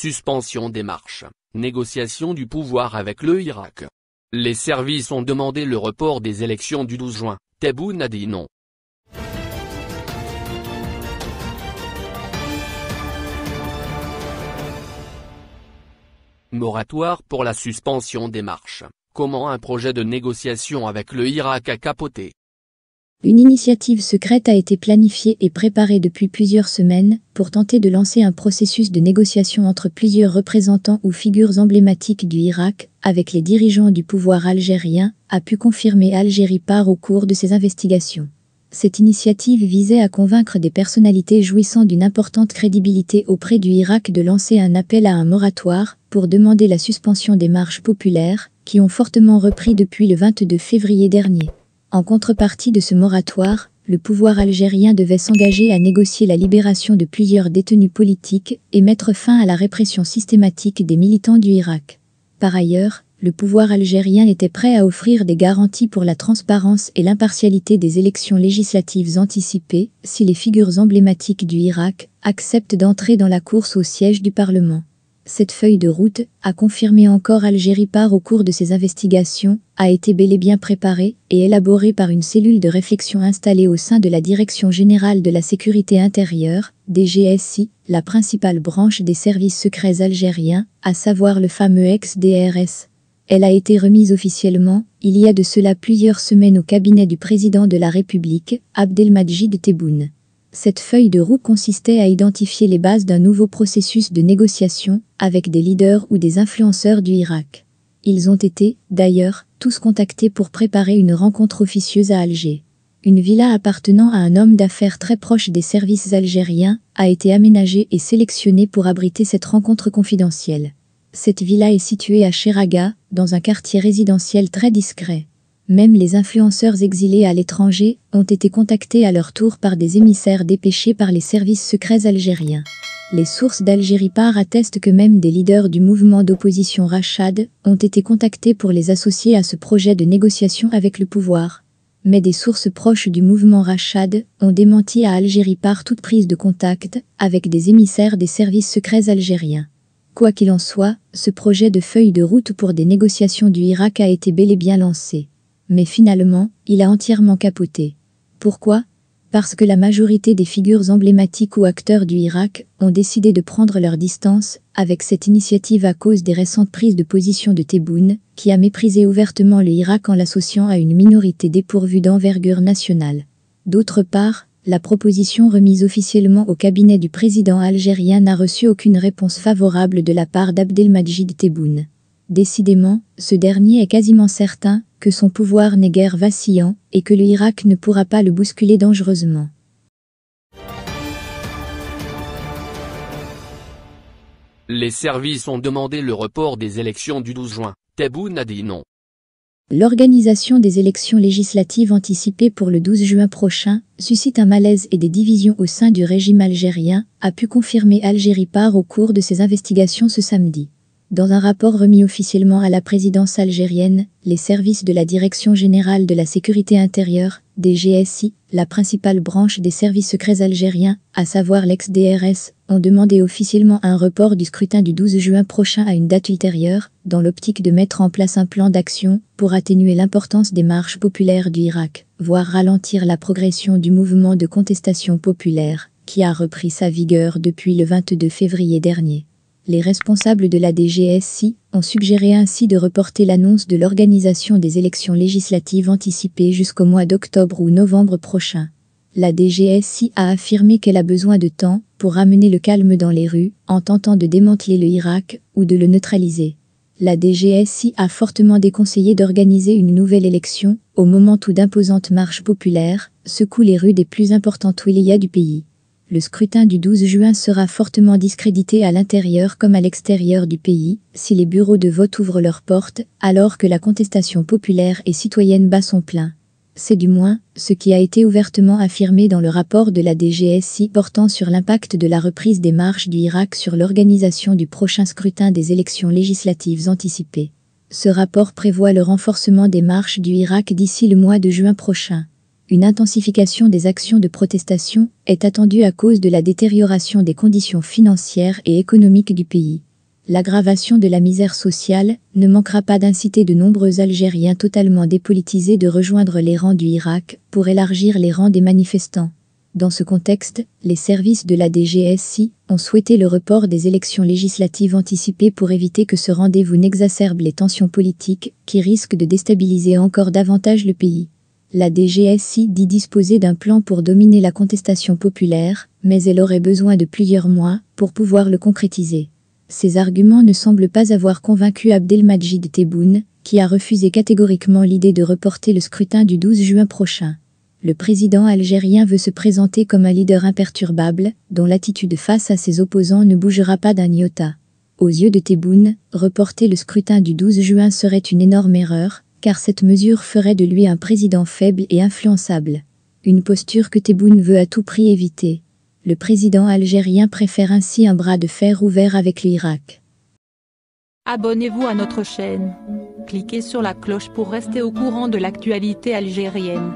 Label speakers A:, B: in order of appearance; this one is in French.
A: Suspension des marches, négociation du pouvoir avec le Irak. Les services ont demandé le report des élections du 12 juin, Tebboune n'a dit non. Moratoire pour la suspension des marches, comment un projet de négociation avec le Irak a capoté
B: une initiative secrète a été planifiée et préparée depuis plusieurs semaines pour tenter de lancer un processus de négociation entre plusieurs représentants ou figures emblématiques du Irak avec les dirigeants du pouvoir algérien, a pu confirmer Algérie Par au cours de ses investigations. Cette initiative visait à convaincre des personnalités jouissant d'une importante crédibilité auprès du Irak de lancer un appel à un moratoire pour demander la suspension des marches populaires qui ont fortement repris depuis le 22 février dernier. En contrepartie de ce moratoire, le pouvoir algérien devait s'engager à négocier la libération de plusieurs détenus politiques et mettre fin à la répression systématique des militants du Irak. Par ailleurs, le pouvoir algérien était prêt à offrir des garanties pour la transparence et l'impartialité des élections législatives anticipées si les figures emblématiques du Irak acceptent d'entrer dans la course au siège du Parlement cette feuille de route, a confirmé encore Algérie par au cours de ses investigations, a été bel et bien préparée et élaborée par une cellule de réflexion installée au sein de la Direction générale de la sécurité intérieure, DGSI, la principale branche des services secrets algériens, à savoir le fameux ex-DRS. Elle a été remise officiellement, il y a de cela plusieurs semaines au cabinet du président de la République, Abdelmadjid Tebboune. Cette feuille de roue consistait à identifier les bases d'un nouveau processus de négociation avec des leaders ou des influenceurs du Irak. Ils ont été, d'ailleurs, tous contactés pour préparer une rencontre officieuse à Alger. Une villa appartenant à un homme d'affaires très proche des services algériens a été aménagée et sélectionnée pour abriter cette rencontre confidentielle. Cette villa est située à Cheraga, dans un quartier résidentiel très discret. Même les influenceurs exilés à l'étranger ont été contactés à leur tour par des émissaires dépêchés par les services secrets algériens. Les sources d'Algérie Par attestent que même des leaders du mouvement d'opposition Rachad ont été contactés pour les associer à ce projet de négociation avec le pouvoir. Mais des sources proches du mouvement Rachad ont démenti à Algérie Par toute prise de contact avec des émissaires des services secrets algériens. Quoi qu'il en soit, ce projet de feuille de route pour des négociations du Irak a été bel et bien lancé. Mais finalement, il a entièrement capoté. Pourquoi Parce que la majorité des figures emblématiques ou acteurs du Irak ont décidé de prendre leur distance avec cette initiative à cause des récentes prises de position de Tebboune, qui a méprisé ouvertement le Irak en l'associant à une minorité dépourvue d'envergure nationale. D'autre part, la proposition remise officiellement au cabinet du président algérien n'a reçu aucune réponse favorable de la part d'Abdelmajid Tebboune. Décidément, ce dernier est quasiment certain que son pouvoir n'est guère vacillant et que l'Irak ne pourra pas le bousculer dangereusement.
A: Les services ont demandé le report des élections du 12 juin. Tabou n'a dit non.
B: L'organisation des élections législatives anticipées pour le 12 juin prochain suscite un malaise et des divisions au sein du régime algérien, a pu confirmer Algérie Par au cours de ses investigations ce samedi. Dans un rapport remis officiellement à la présidence algérienne, les services de la Direction générale de la sécurité intérieure, DGSI, la principale branche des services secrets algériens, à savoir l'ex-DRS, ont demandé officiellement un report du scrutin du 12 juin prochain à une date ultérieure, dans l'optique de mettre en place un plan d'action pour atténuer l'importance des marches populaires du Irak, voire ralentir la progression du mouvement de contestation populaire, qui a repris sa vigueur depuis le 22 février dernier. Les responsables de la DGSI ont suggéré ainsi de reporter l'annonce de l'organisation des élections législatives anticipées jusqu'au mois d'octobre ou novembre prochain. La DGSI a affirmé qu'elle a besoin de temps pour ramener le calme dans les rues en tentant de démanteler le Irak ou de le neutraliser la DGSI a fortement déconseillé d'organiser une nouvelle élection au moment où d'imposantes marches populaires secouent les rues des plus importantes a du pays le scrutin du 12 juin sera fortement discrédité à l'intérieur comme à l'extérieur du pays, si les bureaux de vote ouvrent leurs portes, alors que la contestation populaire et citoyenne bat son plein. C'est du moins ce qui a été ouvertement affirmé dans le rapport de la DGSI portant sur l'impact de la reprise des marches du Irak sur l'organisation du prochain scrutin des élections législatives anticipées. Ce rapport prévoit le renforcement des marches du Irak d'ici le mois de juin prochain une intensification des actions de protestation est attendue à cause de la détérioration des conditions financières et économiques du pays. L'aggravation de la misère sociale ne manquera pas d'inciter de nombreux Algériens totalement dépolitisés de rejoindre les rangs du Irak pour élargir les rangs des manifestants. Dans ce contexte, les services de la DGSI ont souhaité le report des élections législatives anticipées pour éviter que ce rendez-vous n'exacerbe les tensions politiques qui risquent de déstabiliser encore davantage le pays. La DGSI dit disposer d'un plan pour dominer la contestation populaire, mais elle aurait besoin de plusieurs mois pour pouvoir le concrétiser. Ces arguments ne semblent pas avoir convaincu Abdelmajid Tebboune, qui a refusé catégoriquement l'idée de reporter le scrutin du 12 juin prochain. Le président algérien veut se présenter comme un leader imperturbable, dont l'attitude face à ses opposants ne bougera pas d'un iota. Aux yeux de Tebboune, reporter le scrutin du 12 juin serait une énorme erreur, car cette mesure ferait de lui un président faible et influençable. Une posture que Tebboune veut à tout prix éviter. Le président algérien préfère ainsi un bras de fer ouvert avec l'Irak. Abonnez-vous à notre chaîne. Cliquez sur la cloche pour rester au courant de l'actualité algérienne.